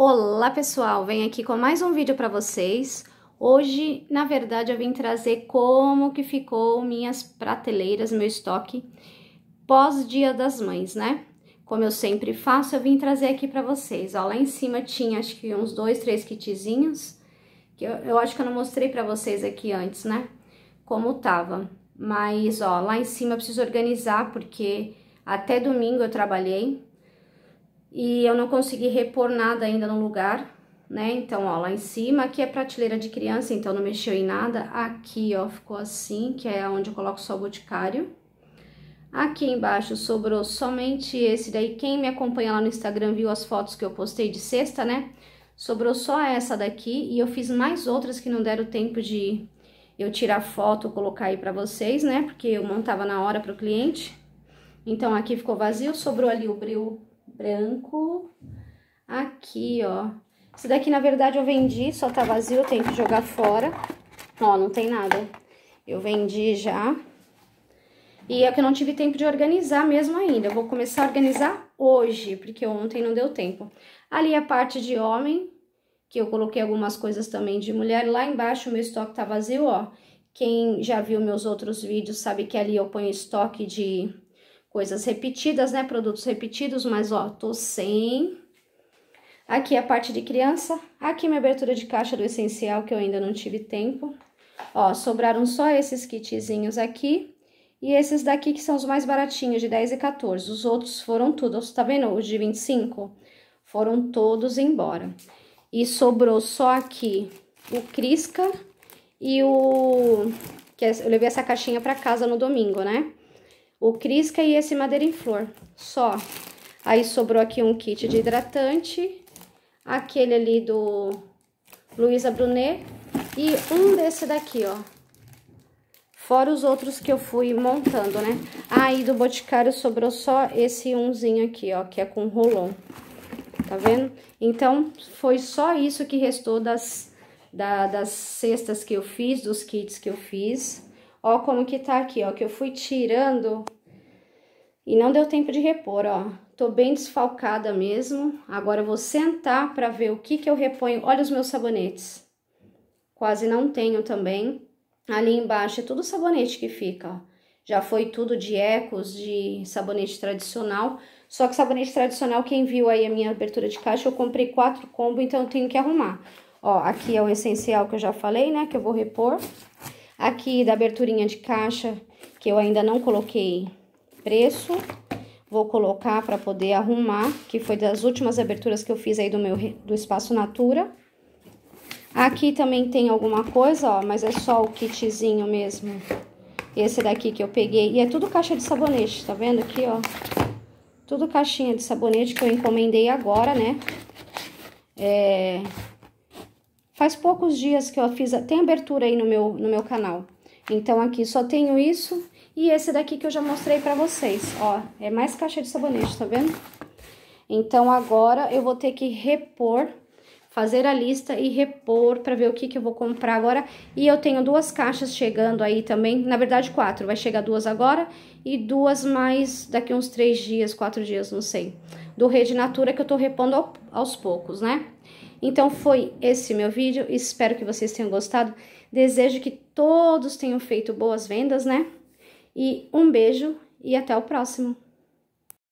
Olá pessoal, venho aqui com mais um vídeo para vocês. Hoje, na verdade, eu vim trazer como que ficou minhas prateleiras, meu estoque pós Dia das Mães, né? Como eu sempre faço, eu vim trazer aqui para vocês. Ó, lá em cima tinha acho que uns dois, três kitzinhos, que eu, eu acho que eu não mostrei para vocês aqui antes, né? Como tava. Mas, ó, lá em cima eu preciso organizar porque até domingo eu trabalhei, e eu não consegui repor nada ainda no lugar, né? Então, ó, lá em cima, aqui é prateleira de criança, então não mexeu em nada. Aqui, ó, ficou assim, que é onde eu coloco só o boticário. Aqui embaixo sobrou somente esse daí. Quem me acompanha lá no Instagram viu as fotos que eu postei de sexta, né? Sobrou só essa daqui e eu fiz mais outras que não deram tempo de eu tirar foto, colocar aí pra vocês, né? Porque eu montava na hora pro cliente. Então, aqui ficou vazio, sobrou ali o bril branco. Aqui, ó. Esse daqui, na verdade, eu vendi, só tá vazio, eu tenho que jogar fora. Ó, não tem nada. Eu vendi já. E é que eu não tive tempo de organizar mesmo ainda. Eu vou começar a organizar hoje, porque ontem não deu tempo. Ali a parte de homem, que eu coloquei algumas coisas também de mulher. Lá embaixo o meu estoque tá vazio, ó. Quem já viu meus outros vídeos sabe que ali eu ponho estoque de coisas repetidas, né? Produtos repetidos, mas ó, tô sem. Aqui é a parte de criança. Aqui minha abertura de caixa do essencial, que eu ainda não tive tempo. Ó, sobraram só esses kitzinhos aqui. E esses daqui que são os mais baratinhos, de 10 e 14. Os outros foram tudo. Tá vendo? Os de 25 foram todos embora. E sobrou só aqui o Crisca e o... que é, Eu levei essa caixinha pra casa no domingo, né? o Crisca e esse Madeira em Flor, só. Aí sobrou aqui um kit de hidratante, aquele ali do Luísa Brunet e um desse daqui, ó. Fora os outros que eu fui montando, né? Aí ah, do Boticário sobrou só esse unzinho aqui, ó, que é com rolon. Tá vendo? Então, foi só isso que restou das, da, das cestas que eu fiz, dos kits que eu fiz. Ó como que tá aqui, ó, que eu fui tirando e não deu tempo de repor, ó. Tô bem desfalcada mesmo. Agora eu vou sentar para ver o que que eu reponho. Olha os meus sabonetes. Quase não tenho também. Ali embaixo é tudo sabonete que fica, ó. Já foi tudo de ecos, de sabonete tradicional. Só que sabonete tradicional, quem viu aí a minha abertura de caixa, eu comprei quatro combo, então eu tenho que arrumar. Ó, aqui é o essencial que eu já falei, né, que eu vou repor. Aqui da aberturinha de caixa, que eu ainda não coloquei preço, vou colocar para poder arrumar, que foi das últimas aberturas que eu fiz aí do meu do espaço Natura. Aqui também tem alguma coisa, ó, mas é só o kitzinho mesmo. Esse daqui que eu peguei. E é tudo caixa de sabonete, tá vendo aqui, ó? Tudo caixinha de sabonete que eu encomendei agora, né? É, Faz poucos dias que eu fiz, tem abertura aí no meu, no meu canal. Então, aqui só tenho isso e esse daqui que eu já mostrei pra vocês, ó. É mais caixa de sabonete, tá vendo? Então, agora eu vou ter que repor, fazer a lista e repor pra ver o que que eu vou comprar agora. E eu tenho duas caixas chegando aí também, na verdade quatro. Vai chegar duas agora e duas mais daqui uns três dias, quatro dias, não sei. Do Rede Natura que eu tô repondo aos poucos, né? Então foi esse meu vídeo, espero que vocês tenham gostado. Desejo que todos tenham feito boas vendas, né? E um beijo e até o próximo.